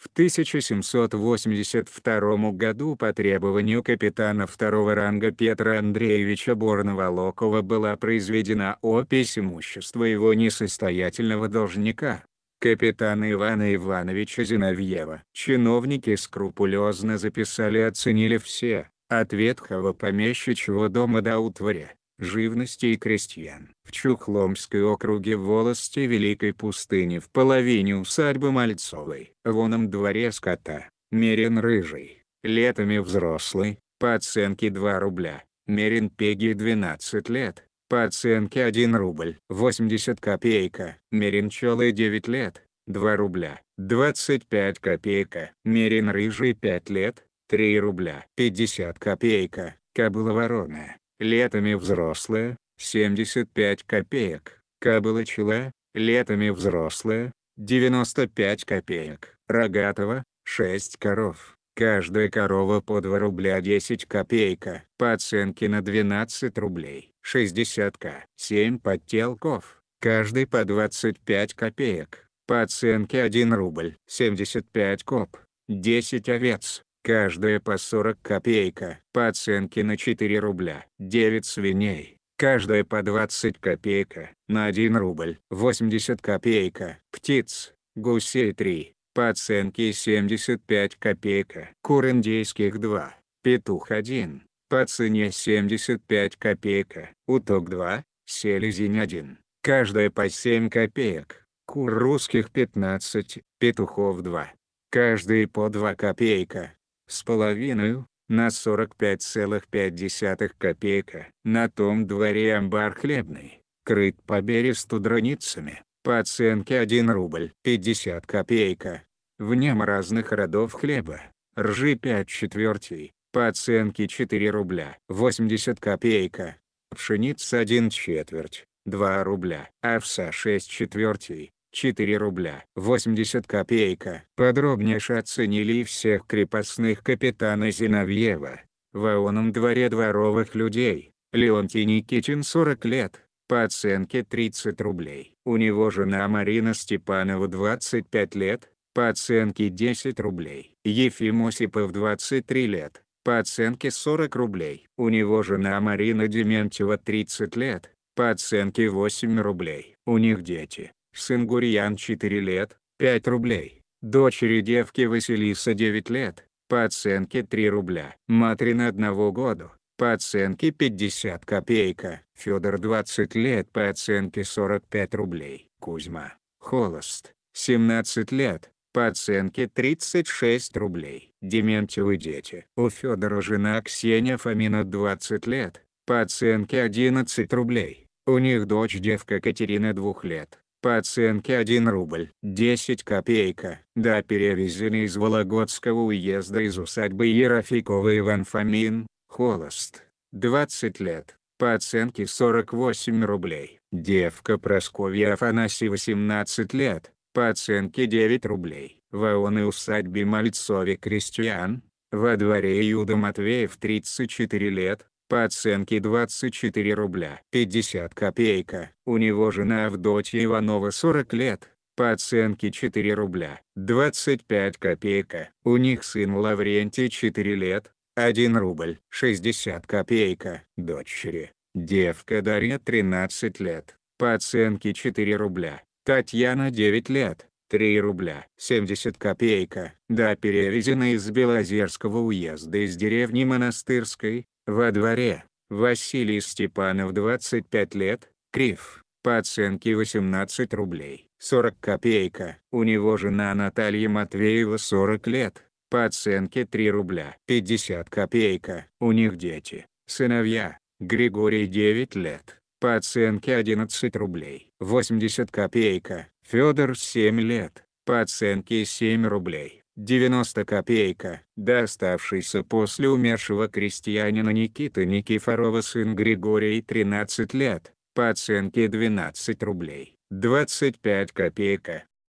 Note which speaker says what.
Speaker 1: В 1782 году по требованию капитана второго ранга Петра Андреевича Борноволокова была произведена опись имущества его несостоятельного должника, капитана Ивана Ивановича Зиновьева. Чиновники скрупулезно записали и оценили все, от ветхого помещичьего дома до утваря, живности и крестьян. В Чухломской округе волости Великой пустыни в половине усадьбы Мальцовой. Воном дворе скота, мерен рыжий, летами взрослый, по оценке 2 рубля, мерен пеги 12 лет, по оценке 1 рубль 80 копейка, мерен челы 9 лет, 2 рубля 25 копейка, мерен рыжий 5 лет, 3 рубля 50 копейка, кобыла ворона летами взрослая, 75 копеек, кобыла чела, летами взрослая, 95 копеек, рогатого, 6 коров, каждая корова по 2 рубля 10 копейка, по оценке на 12 рублей, 60к, 7 подтелков, каждый по 25 копеек, по оценке 1 рубль, 75 коп, 10 овец, каждая по 40 копейка. По оценке на 4 рубля. 9 свиней, каждая по 20 копейка. На 1 рубль. 80 копейка. Птиц, гусей 3, по оценке 75 копейка. Кур индейских 2, петух 1, по цене 75 копейка. Уток 2, селезень 1, каждая по 7 копеек. Кур русских 15, петухов 2, каждый по 2 копейка с половиной, на 45,5 копейка. На том дворе амбар хлебный, крыт по бересту драницами, по оценке 1 рубль 50 копейка. В нем разных родов хлеба, ржи 5 четвертей, по оценке 4 рубля 80 копейка, пшеница 1 четверть, 2 рубля, овса 6 четвертей, 4 рубля 80 копейка. Подробнейше оценили всех крепостных капитана Зиновьева. В Аоном дворе дворовых людей, Леонтий Никитин 40 лет, по оценке 30 рублей. У него жена Марина Степанова 25 лет, по оценке 10 рублей. Ефим Осипов 23 лет, по оценке 40 рублей. У него жена Марина Дементьева 30 лет, по оценке 8 рублей. У них дети сын Гурьян 4 лет, 5 рублей, дочери девки Василиса 9 лет, по оценке 3 рубля, Матрина 1 году, по оценке 50 копейка, Федор 20 лет по оценке 45 рублей, Кузьма, холост, 17 лет, по оценке 36 рублей. Дементьевы дети. У Федора жена Ксения Фомина 20 лет, по оценке 11 рублей. У них дочь девка Катерина 2 лет, по оценке 1 рубль 10 копейка. Да перевезены из Вологодского уезда из усадьбы Ерофейкова Иван Фомин, холост, 20 лет, по оценке 48 рублей. Девка Просковья Афанасий 18 лет, по оценке 9 рублей. В и усадьбе Мальцове крестьян, во дворе Юда Матвеев 34 лет, по оценке 24 рубля 50 копейка. У него жена Авдотья Иванова 40 лет. По оценке 4 рубля 25 копейка. У них сын Лаврентий 4 лет. 1 рубль 60 копейка. Дочери. Девка Дарья 13 лет. По оценке 4 рубля. Татьяна 9 лет. 3 рубля 70 копейка, да перевезена из Белозерского уезда из деревни Монастырской, во дворе, Василий Степанов 25 лет, Крив, по оценке 18 рублей 40 копейка. У него жена Наталья Матвеева 40 лет, по оценке 3 рубля 50 копейка. У них дети, сыновья, Григорий 9 лет, по оценке 11 рублей 80 копейка. Федор 7 лет, по оценке 7 рублей. 90 копейка, доставшийся после умершего крестьянина Никиты Никифорова сын Григорий 13 лет, по оценке 12 рублей, 25 копейка,